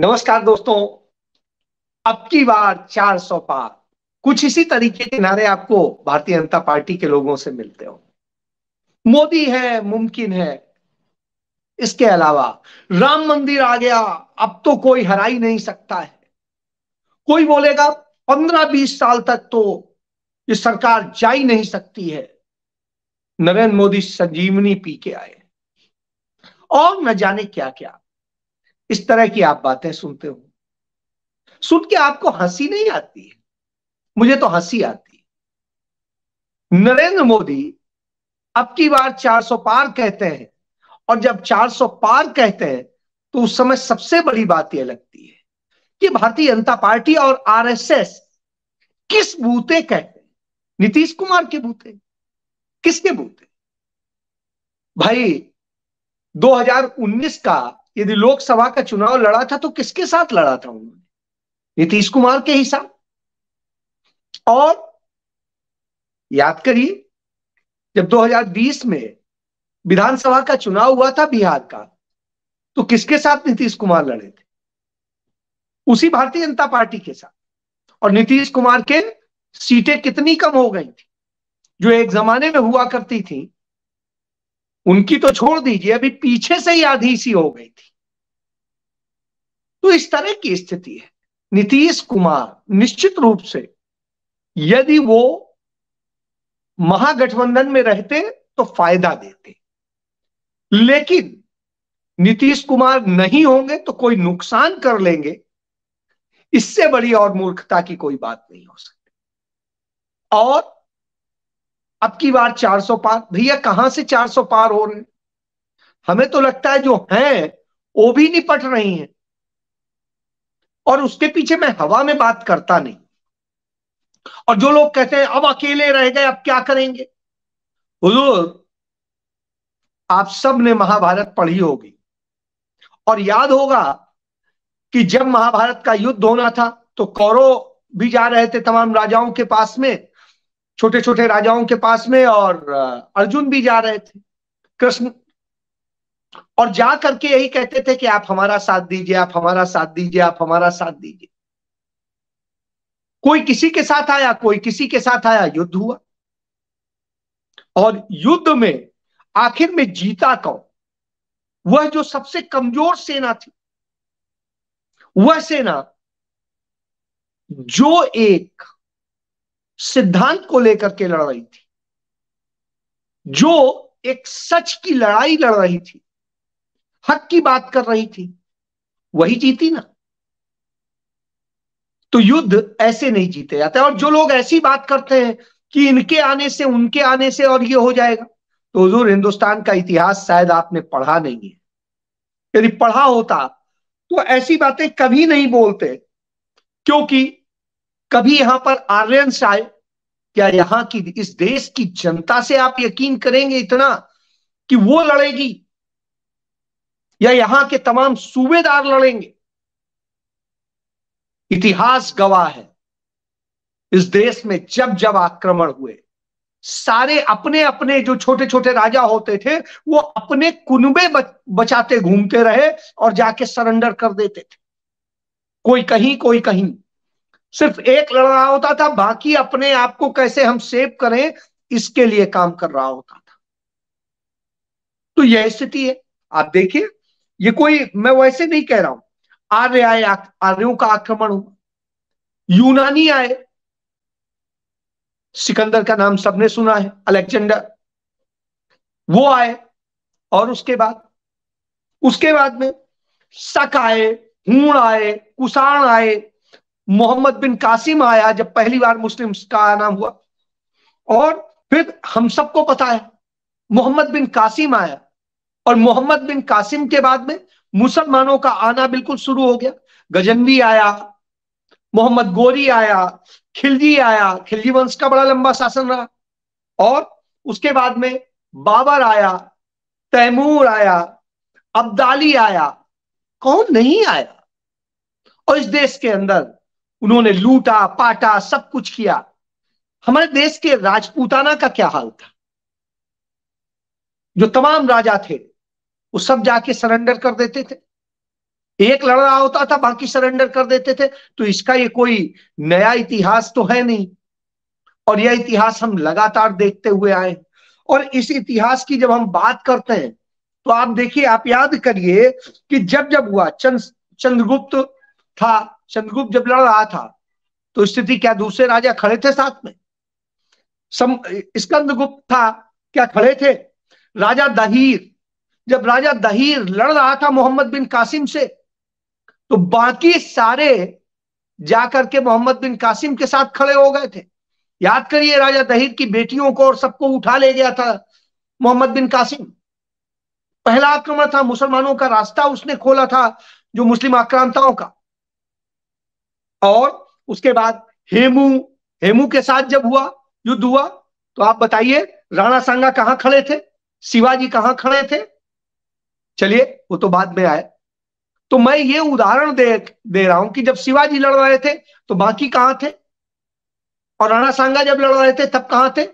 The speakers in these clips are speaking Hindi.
नमस्कार दोस्तों अब की बार चार सौ पार कुछ इसी तरीके के नारे आपको भारतीय जनता पार्टी के लोगों से मिलते हो मोदी है मुमकिन है इसके अलावा राम मंदिर आ गया अब तो कोई हरा ही नहीं सकता है कोई बोलेगा पंद्रह बीस साल तक तो ये सरकार जा ही नहीं सकती है नरेंद्र मोदी संजीवनी पी के आए और न जाने क्या क्या इस तरह की आप बातें सुनते हो सुन के आपको हंसी नहीं आती है मुझे तो हंसी आती है नरेंद्र मोदी अब की बार 400 पार कहते हैं और जब 400 पार कहते हैं तो उस समय सबसे बड़ी बात यह लगती है कि भारतीय जनता पार्टी और आरएसएस किस बूते कहते हैं नीतीश कुमार के बूते किसके बूते भाई 2019 का यदि लोकसभा का चुनाव लड़ा था तो किसके साथ लड़ा था उन्होंने नीतीश कुमार के ही साथ और याद करिए जब 2020 में विधानसभा का चुनाव हुआ था बिहार का तो किसके साथ नीतीश कुमार लड़े थे उसी भारतीय जनता पार्टी के साथ और नीतीश कुमार के सीटें कितनी कम हो गई थी जो एक जमाने में हुआ करती थी उनकी तो छोड़ दीजिए अभी पीछे से ही आधी सी हो गई थी तो इस तरह की स्थिति है नीतीश कुमार निश्चित रूप से यदि वो महागठबंधन में रहते तो फायदा देते लेकिन नीतीश कुमार नहीं होंगे तो कोई नुकसान कर लेंगे इससे बड़ी और मूर्खता की कोई बात नहीं हो सकती और अब की बार 400 पार भैया कहां से 400 पार हो रहे हमें तो लगता है जो है वो भी निपट रही है और उसके पीछे मैं हवा में बात करता नहीं और जो लोग कहते हैं अब अकेले रह गए अब क्या करेंगे हुजूर आप सब ने महाभारत पढ़ी होगी और याद होगा कि जब महाभारत का युद्ध होना था तो कौरव भी जा रहे थे तमाम राजाओं के पास में छोटे छोटे राजाओं के पास में और अर्जुन भी जा रहे थे कृष्ण और जा करके यही कहते थे कि आप हमारा साथ दीजिए आप हमारा साथ दीजिए आप हमारा साथ दीजिए कोई किसी के साथ आया कोई किसी के साथ आया युद्ध हुआ और युद्ध में आखिर में जीता कौन वह जो सबसे कमजोर सेना थी वह सेना जो एक सिद्धांत को लेकर के लड़ रही थी जो एक सच की लड़ाई लड़ रही थी हक की बात कर रही थी वही जीती ना तो युद्ध ऐसे नहीं जीते जाते और जो लोग ऐसी बात करते हैं कि इनके आने से उनके आने से और ये हो जाएगा तो हजूर हिंदुस्तान का इतिहास शायद आपने पढ़ा नहीं है यदि पढ़ा होता तो ऐसी बातें कभी नहीं बोलते क्योंकि कभी यहां पर आर्यन आए क्या यहां की इस देश की जनता से आप यकीन करेंगे इतना कि वो लड़ेगी या यहां के तमाम सूबेदार लड़ेंगे इतिहास गवाह है इस देश में जब जब आक्रमण हुए सारे अपने अपने जो छोटे छोटे राजा होते थे वो अपने कुनबे बचाते घूमते रहे और जाके सरेंडर कर देते थे कोई कहीं कोई कहीं सिर्फ एक लड़ रहा होता था बाकी अपने आप को कैसे हम सेव करें इसके लिए काम कर रहा होता था तो यह स्थिति है आप देखिए ये कोई मैं वैसे नहीं कह रहा हूं आर्य आए आर्यों का आक्रमण हुआ यूनानी आए सिकंदर का नाम सबने सुना है अलेक्जेंडर वो आए और उसके बाद उसके बाद में सक आए हूण आए कुषाण आए मोहम्मद बिन कासिम आया जब पहली बार मुस्लिम का आना हुआ और फिर हम सबको पता है मोहम्मद बिन कासिम आया और मोहम्मद बिन कासिम के बाद में मुसलमानों का आना बिल्कुल शुरू हो गया गजनवी आया मोहम्मद गोरी आया खिलजी आया खिलजी वंश का बड़ा लंबा शासन रहा और उसके बाद में बाबर आया तैमूर आया अब्दाली आया कौन नहीं आया और इस देश के अंदर उन्होंने लूटा पाटा सब कुछ किया हमारे देश के राजपूताना का क्या हाल था जो तमाम राजा थे वो सब जाके सरेंडर कर देते थे एक लड़ रहा होता था बाकी सरेंडर कर देते थे तो इसका ये कोई नया इतिहास तो है नहीं और यह इतिहास हम लगातार देखते हुए आए और इस इतिहास की जब हम बात करते हैं तो आप देखिए आप याद करिए कि जब जब हुआ चंद चंद्रगुप्त था चंद्रगुप्त जब लड़ रहा था तो स्थिति क्या दूसरे राजा खड़े थे साथ में स्कंदगुप्त था क्या खड़े थे राजा दहीर जब राजा दहीर लड़ रहा था मोहम्मद बिन कासिम से तो बाकी सारे जाकर के मोहम्मद बिन कासिम के साथ खड़े हो गए थे याद करिए राजा दहीर की बेटियों को और सबको उठा ले गया था मोहम्मद बिन कासिम पहला आक्रमण था मुसलमानों का रास्ता उसने खोला था जो मुस्लिम आक्रांताओं का और उसके बाद हेमू हेमू के साथ जब हुआ युद्ध हुआ तो आप बताइए राणा सांगा कहां खड़े थे शिवाजी कहां खड़े थे चलिए वो तो बाद में आए तो मैं ये उदाहरण दे दे रहा हूं कि जब शिवाजी लड़ रहे थे तो बाकी कहां थे और राणा सांगा जब लड़ रहे थे तब कहां थे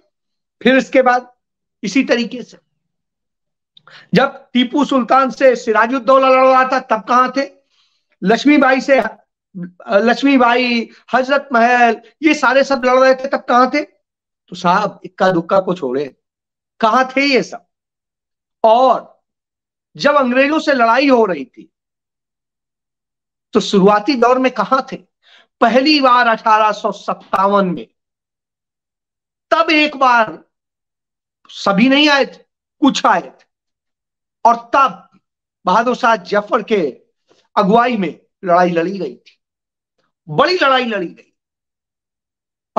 फिर इसके बाद इसी तरीके से जब टीपू सुल्तान से सिराजुद्दौला लड़ रहा था तब कहां थे लक्ष्मीबाई से लक्ष्मी बाई हजरत महल ये सारे सब लड़ रहे थे तब कहा थे तो साहब इक्का दुक्का को छोड़े कहा थे ये सब और जब अंग्रेजों से लड़ाई हो रही थी तो शुरुआती दौर में कहा थे पहली बार अठारह में तब एक बार सभी नहीं आए थे कुछ आए थे और तब बहादुर शाह जफर के अगुवाई में लड़ाई लड़ी गई थी बड़ी लड़ाई लड़ी गई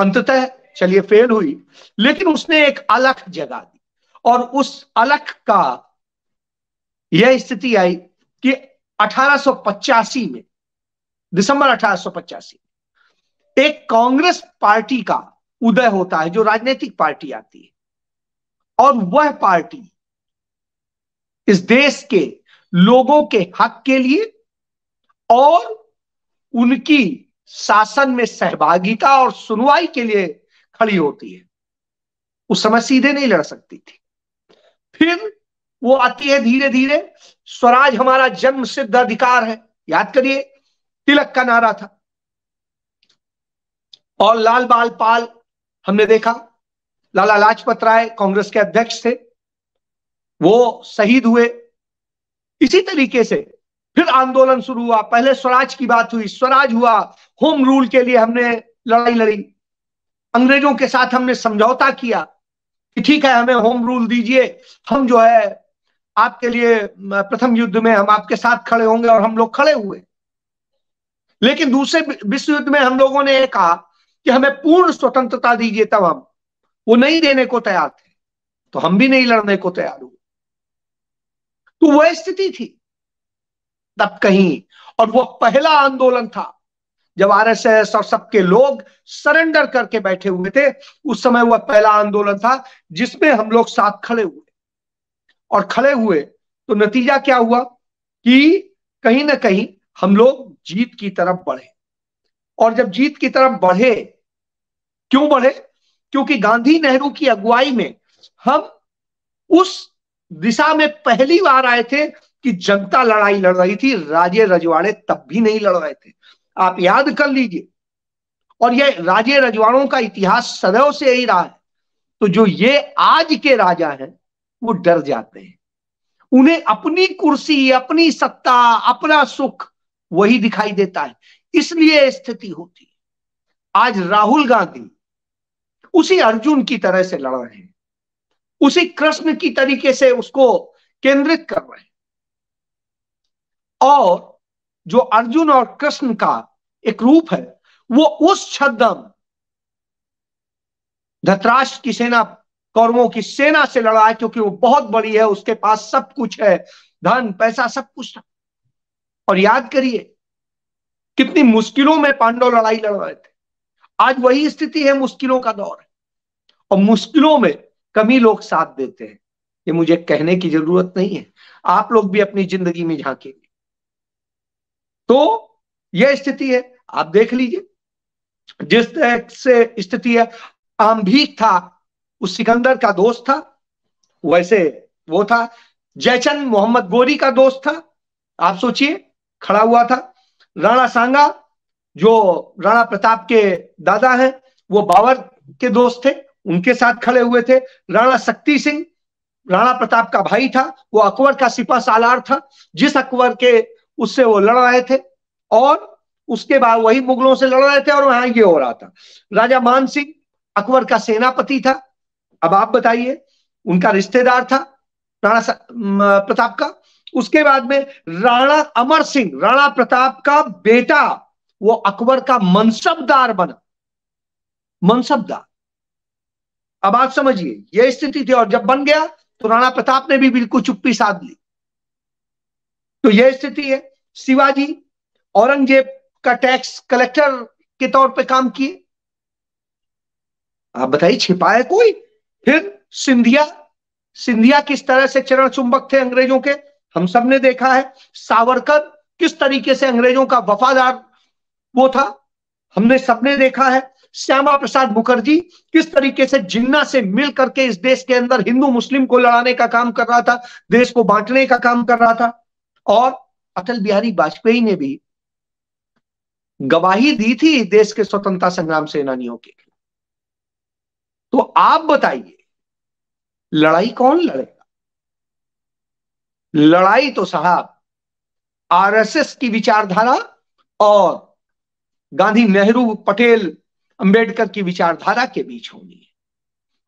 अंततः चलिए फेल हुई लेकिन उसने एक अलग जगा दी और उस अलग का यह स्थिति आई कि अठारह में दिसंबर अठारह एक कांग्रेस पार्टी का उदय होता है जो राजनीतिक पार्टी आती है और वह पार्टी इस देश के लोगों के हक के लिए और उनकी शासन में सहभागिता और सुनवाई के लिए खड़ी होती है उस समय सीधे नहीं लड़ सकती थी फिर वो आती है धीरे धीरे स्वराज हमारा जन्म सिद्ध अधिकार है याद करिए तिलक का नारा था और लाल बाल पाल हमने देखा लाला लाजपत राय कांग्रेस के अध्यक्ष थे वो शहीद हुए इसी तरीके से फिर आंदोलन शुरू हुआ पहले स्वराज की बात हुई स्वराज हुआ होम रूल के लिए हमने लड़ाई लड़ी अंग्रेजों के साथ हमने समझौता किया कि ठीक है हमें होम रूल दीजिए हम जो है आपके लिए प्रथम युद्ध में हम आपके साथ खड़े होंगे और हम लोग खड़े हुए लेकिन दूसरे विश्व युद्ध में हम लोगों ने यह कहा कि हमें पूर्ण स्वतंत्रता दीजिए तब हम वो नहीं देने को तैयार थे तो हम भी नहीं लड़ने को तैयार हुए तो वह स्थिति थी तब कहीं और वह पहला आंदोलन था जब आरएसएस और सबके लोग सरेंडर करके बैठे हुए थे उस समय वह पहला आंदोलन था जिसमें हम लोग साथ खड़े हुए और खड़े हुए तो नतीजा क्या हुआ कि कहीं ना कहीं हम लोग जीत की तरफ बढ़े और जब जीत की तरफ बढ़े क्यों बढ़े क्योंकि गांधी नेहरू की अगुवाई में हम उस दिशा में पहली बार आए थे कि जनता लड़ाई लड़ रही थी राजे रजवाड़े तब भी नहीं लड़ रहे थे आप याद कर लीजिए और ये राजे रजवाड़ों का इतिहास सदैव से ही रहा है तो जो ये आज के राजा हैं वो डर जाते हैं उन्हें अपनी कुर्सी अपनी सत्ता अपना सुख वही दिखाई देता है इसलिए स्थिति होती है आज राहुल गांधी उसी अर्जुन की तरह से लड़ रहे हैं उसी कृष्ण की तरीके से उसको केंद्रित कर रहे हैं और जो अर्जुन और कृष्ण का एक रूप है वो उस छद्म धतराष्ट्र की सेना कौरवों की सेना से लड़ा है क्योंकि वो बहुत बड़ी है उसके पास सब कुछ है धन पैसा सब कुछ था और याद करिए कितनी मुश्किलों में पांडव लड़ाई लड़ रहे थे आज वही स्थिति है मुश्किलों का दौर है और मुश्किलों में कमी लोग साथ देते हैं ये मुझे कहने की जरूरत नहीं है आप लोग भी अपनी जिंदगी में झांके तो यह स्थिति है आप देख लीजिए जिस तरह से स्थिति है भी था उस सिकंदर का दोस्त था वैसे वो था जयचंद मोहम्मद गोरी का दोस्त था आप सोचिए खड़ा हुआ था राणा सांगा जो राणा प्रताप के दादा हैं वो बाबर के दोस्त थे उनके साथ खड़े हुए थे राणा शक्ति सिंह राणा प्रताप का भाई था वो अकबर का सिपा सालार था जिस अकबर के उससे वो लड़ रहे थे और उसके बाद वही मुगलों से लड़ रहे थे और वहां ये हो रहा था राजा मान सिंह अकबर का सेनापति था अब आप बताइए उनका रिश्तेदार था राणा प्रताप का उसके बाद में राणा अमर सिंह राणा प्रताप का बेटा वो अकबर का मनसबदार बना मनसबदार अब आप समझिए यह स्थिति थी और जब बन गया तो राणा प्रताप ने भी बिल्कुल चुप्पी साध ली तो यह स्थिति है शिवाजी औरंगजेब का टैक्स कलेक्टर के तौर पे काम किए आप बताइए छिपा है कोई फिर सिंधिया सिंधिया किस तरह से चरण चुंबक थे अंग्रेजों के हम सब ने देखा है सावरकर किस तरीके से अंग्रेजों का वफादार वो था हमने सबने देखा है श्यामा प्रसाद मुखर्जी किस तरीके से जिन्ना से मिल करके इस देश के अंदर हिंदू मुस्लिम को लड़ाने का काम कर रहा था देश को बांटने का काम कर रहा था और अटल बिहारी वाजपेयी ने भी गवाही दी थी देश के स्वतंत्रता संग्राम सेनानियों के खिलाफ तो आप बताइए लड़ाई कौन लड़ेगा लड़ाई तो साहब आरएसएस की विचारधारा और गांधी नेहरू पटेल अंबेडकर की विचारधारा के बीच होनी है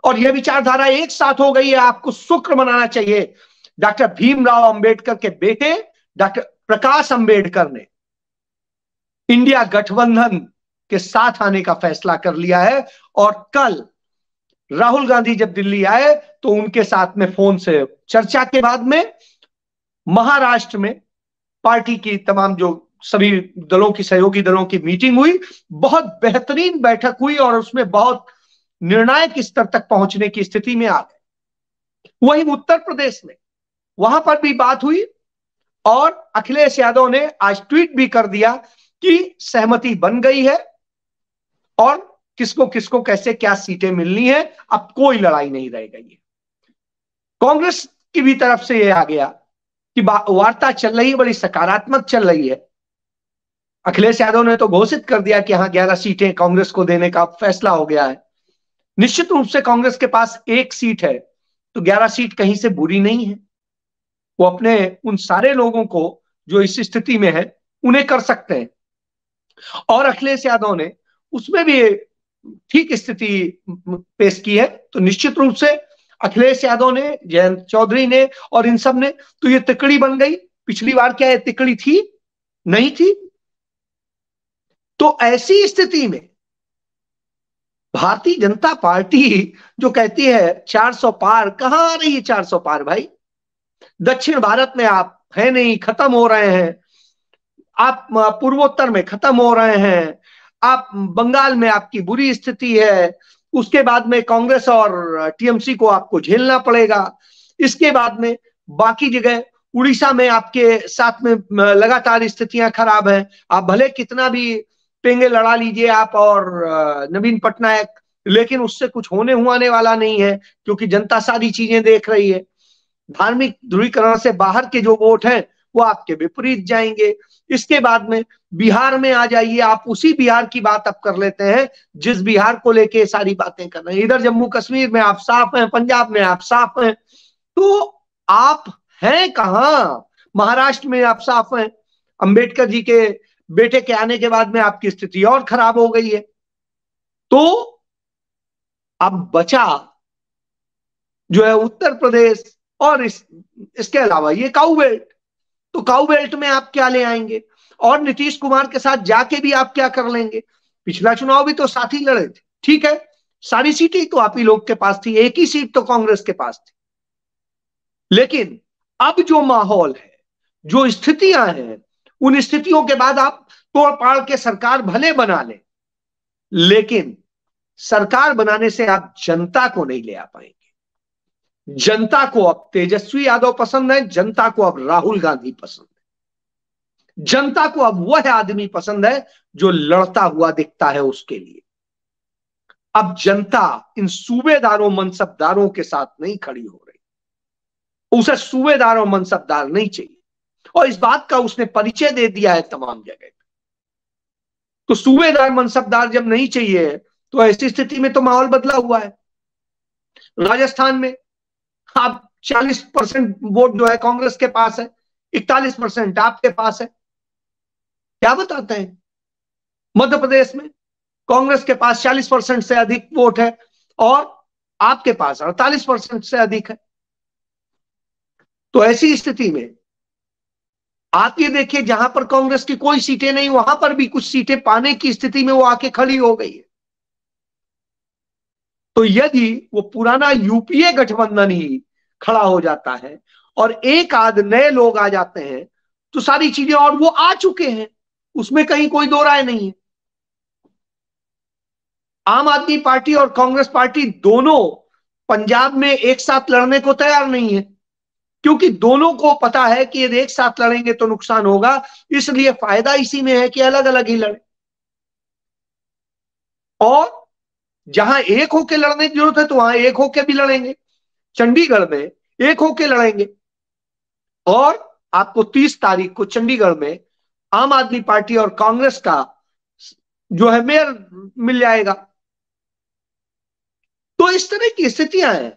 और यह विचारधारा एक साथ हो गई है आपको शुक्र मनाना चाहिए डॉक्टर भीमराव अंबेडकर के बेटे डॉक्टर प्रकाश अंबेडकर ने इंडिया गठबंधन के साथ आने का फैसला कर लिया है और कल राहुल गांधी जब दिल्ली आए तो उनके साथ में फोन से चर्चा के बाद में महाराष्ट्र में पार्टी की तमाम जो सभी दलों की सहयोगी दलों की मीटिंग हुई बहुत बेहतरीन बैठक हुई और उसमें बहुत निर्णायक स्तर तक पहुंचने की स्थिति में आ गए वही उत्तर प्रदेश में वहां पर भी बात हुई और अखिलेश यादव ने आज ट्वीट भी कर दिया कि सहमति बन गई है और किसको किसको कैसे क्या सीटें मिलनी है अब कोई लड़ाई नहीं रह गई है कांग्रेस की भी तरफ से यह आ गया कि वार्ता चल रही है बड़ी सकारात्मक चल रही है अखिलेश यादव ने तो घोषित कर दिया कि हाँ ग्यारह सीटें कांग्रेस को देने का फैसला हो गया है निश्चित रूप से कांग्रेस के पास एक सीट है तो ग्यारह सीट कहीं से बुरी नहीं है वो अपने उन सारे लोगों को जो इस स्थिति में है उन्हें कर सकते हैं और अखिलेश यादव ने उसमें भी ठीक स्थिति पेश की है तो निश्चित रूप से अखिलेश यादव ने जयंत चौधरी ने और इन सब ने तो ये तिकड़ी बन गई पिछली बार क्या है तिकड़ी थी नहीं थी तो ऐसी स्थिति में भारतीय जनता पार्टी जो कहती है 400 पार कहां आ रही है 400 पार भाई दक्षिण भारत में आप है नहीं खत्म हो रहे हैं आप पूर्वोत्तर में खत्म हो रहे हैं आप बंगाल में आपकी बुरी स्थिति है उसके बाद में कांग्रेस और टीएमसी को आपको झेलना पड़ेगा इसके बाद में बाकी जगह उड़ीसा में आपके साथ में लगातार स्थितियां खराब हैं आप भले कितना भी पेंगे लड़ा लीजिए आप और नवीन पटनायक लेकिन उससे कुछ होने हुआने वाला नहीं है क्योंकि जनता सारी चीजें देख रही है धार्मिक ध्रुवीकरण से बाहर के जो वोट हैं वो आपके विपरीत जाएंगे इसके बाद में बिहार में आ जाइए आप उसी बिहार की बात अब कर लेते हैं जिस बिहार को लेके सारी बातें कर रहे हैं इधर जम्मू कश्मीर में आप साफ हैं पंजाब में आप साफ हैं तो आप हैं कहा महाराष्ट्र में आप साफ हैं अंबेडकर जी के बेटे के आने के बाद में आपकी स्थिति और खराब हो गई है तो अब बचा जो है उत्तर प्रदेश और इस, इसके अलावा ये काउ बेल्ट तो काउ बेल्ट में आप क्या ले आएंगे और नीतीश कुमार के साथ जाके भी आप क्या कर लेंगे पिछला चुनाव भी तो साथ ही लड़े थे ठीक है सारी सीटें तो आप ही लोग के पास थी एक ही सीट तो कांग्रेस के पास थी लेकिन अब जो माहौल है जो स्थितियां हैं उन स्थितियों के बाद आप तोड़ पाड़ के सरकार भले बना ले, लेकिन सरकार बनाने से आप जनता को नहीं ले आ पाएंगे जनता को अब तेजस्वी यादव पसंद है जनता को अब राहुल गांधी पसंद है जनता को अब वह आदमी पसंद है जो लड़ता हुआ दिखता है उसके लिए अब जनता इन सूबेदारों मनसबदारों के साथ नहीं खड़ी हो रही उसे सूबेदार और मनसबदार नहीं चाहिए और इस बात का उसने परिचय दे दिया है तमाम जगह तो सूबेदार मनसबदार जब नहीं चाहिए तो ऐसी स्थिति में तो माहौल बदला हुआ है राजस्थान में आप 40 परसेंट वोट जो है कांग्रेस के पास है इकतालीस परसेंट आपके पास है क्या बताते हैं मध्य प्रदेश में कांग्रेस के पास 40 परसेंट से अधिक वोट है और आपके पास 48 परसेंट से अधिक है तो ऐसी स्थिति में आप ये देखिए जहां पर कांग्रेस की कोई सीटें नहीं वहां पर भी कुछ सीटें पाने की स्थिति में वो आके खड़ी हो गई है तो यदि वो पुराना यूपीए गठबंधन ही खड़ा हो जाता है और एक आध नए लोग आ जाते हैं तो सारी चीजें और वो आ चुके हैं उसमें कहीं कोई दो राय नहीं है आम आदमी पार्टी और कांग्रेस पार्टी दोनों पंजाब में एक साथ लड़ने को तैयार नहीं है क्योंकि दोनों को पता है कि यदि एक साथ लड़ेंगे तो नुकसान होगा इसलिए फायदा इसी में है कि अलग अलग ही लड़े और जहां एक होके लड़ने की जरूरत है तो वहां एक होके भी लड़ेंगे चंडीगढ़ में एक होके लड़ेंगे और आपको तीस तारीख को चंडीगढ़ में आम आदमी पार्टी और कांग्रेस का जो है मेयर मिल जाएगा तो इस तरह की स्थितियां हैं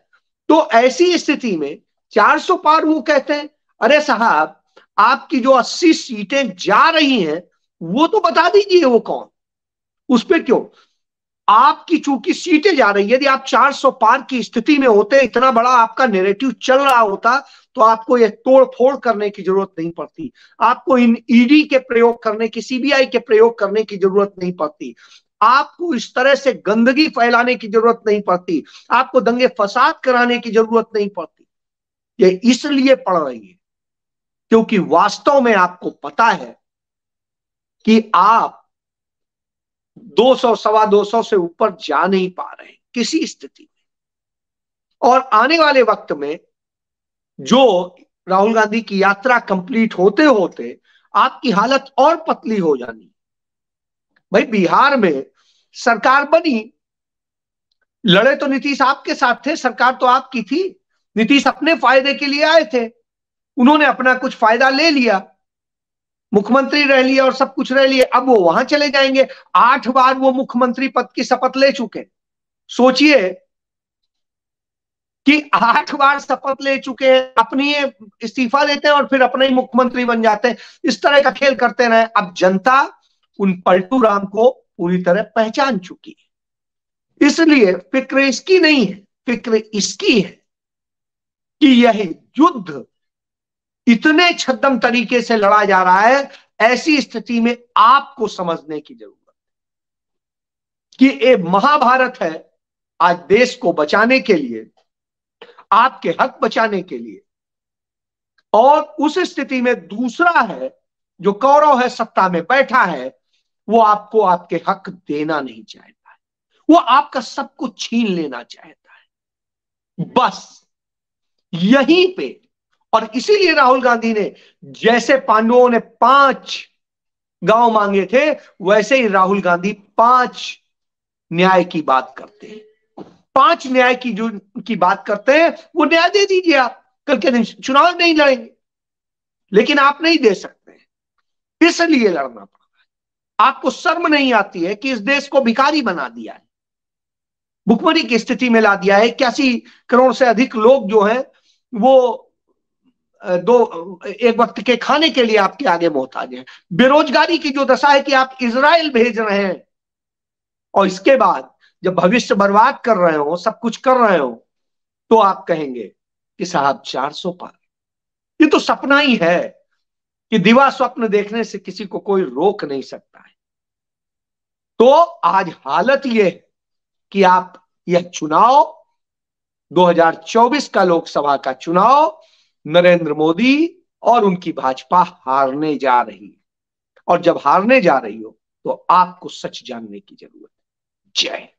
तो ऐसी स्थिति में 400 पार वो कहते हैं अरे साहब आपकी जो 80 सीटें जा रही हैं वो तो बता दीजिए वो कौन उस पर क्यों आपकी चूंकि सीटें जा रही यदि आप 400 पार की स्थिति में होते इतना बड़ा आपका नेरेटिव चल रहा होता तो आपको यह तोड़ फोड़ करने की जरूरत नहीं पड़ती आपको इन ईडी e के प्रयोग करने की सीबीआई के प्रयोग करने की जरूरत नहीं पड़ती आपको इस तरह से गंदगी फैलाने की जरूरत नहीं पड़ती आपको दंगे फसाद कराने की जरूरत नहीं पड़ती ये इसलिए पड़ रही है क्योंकि वास्तव में आपको पता है कि आप दो सौ सवा दो सौ से ऊपर जा नहीं पा रहे किसी स्थिति में और आने वाले वक्त में जो राहुल गांधी की यात्रा कंप्लीट होते होते आपकी हालत और पतली हो जानी भाई बिहार में सरकार बनी लड़े तो नीतीश आपके साथ थे सरकार तो आपकी थी नीतीश अपने फायदे के लिए आए थे उन्होंने अपना कुछ फायदा ले लिया मुख्यमंत्री रह लिए और सब कुछ रह लिए अब वो वहां चले जाएंगे आठ बार वो मुख्यमंत्री पद की शपथ ले चुके सोचिए कि आठ बार शपथ ले चुके हैं अपनी इस्तीफा देते हैं और फिर अपने ही मुख्यमंत्री बन जाते हैं इस तरह का खेल करते रहे अब जनता उन पलटू राम को पूरी तरह पहचान चुकी है इसलिए फिक्र इसकी नहीं है फिक्र इसकी है कि यह युद्ध इतने छद्म तरीके से लड़ा जा रहा है ऐसी स्थिति में आपको समझने की जरूरत कि ये महाभारत है आज देश को बचाने के लिए आपके हक बचाने के लिए और उस स्थिति में दूसरा है जो कौरव है सत्ता में बैठा है वो आपको आपके हक देना नहीं चाहता है वो आपका सब कुछ छीन लेना चाहता है बस यहीं पे और इसीलिए राहुल गांधी ने जैसे पांडवों ने पांच गांव मांगे थे वैसे ही राहुल गांधी पांच न्याय की बात करते हैं पांच न्याय की जो की बात करते हैं वो न्याय दे दीजिए आप कल के दिन चुनाव नहीं लड़ेंगे लेकिन आप नहीं दे सकते इसलिए लड़ना पड़ रहा है आपको शर्म नहीं आती है कि इस देश को भिखारी बना दिया है भुखमरी की स्थिति में ला दिया है इक्यासी करोड़ से अधिक लोग जो है वो दो एक वक्त के खाने के लिए आपके आगे मोहताज गए बेरोजगारी की जो दशा है कि आप इसराइल भेज रहे हैं और इसके बाद जब भविष्य बर्बाद कर रहे हो सब कुछ कर रहे हो तो आप कहेंगे कि साहब चार सौ पार ये तो सपना ही है कि दिवा स्वप्न देखने से किसी को कोई रोक नहीं सकता है तो आज हालत यह है कि आप यह चुनाव 2024 का लोकसभा का चुनाव नरेंद्र मोदी और उनकी भाजपा हारने जा रही है और जब हारने जा रही हो तो आपको सच जानने की जरूरत है जय